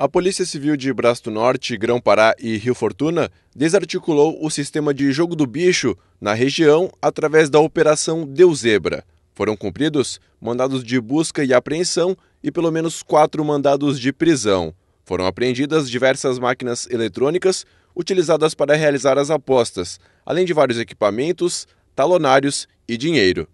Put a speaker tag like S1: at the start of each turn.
S1: A Polícia Civil de Braço do Norte, Grão-Pará e Rio Fortuna desarticulou o sistema de jogo do bicho na região através da Operação Deu Zebra. Foram cumpridos mandados de busca e apreensão e pelo menos quatro mandados de prisão. Foram apreendidas diversas máquinas eletrônicas utilizadas para realizar as apostas, além de vários equipamentos, talonários e dinheiro.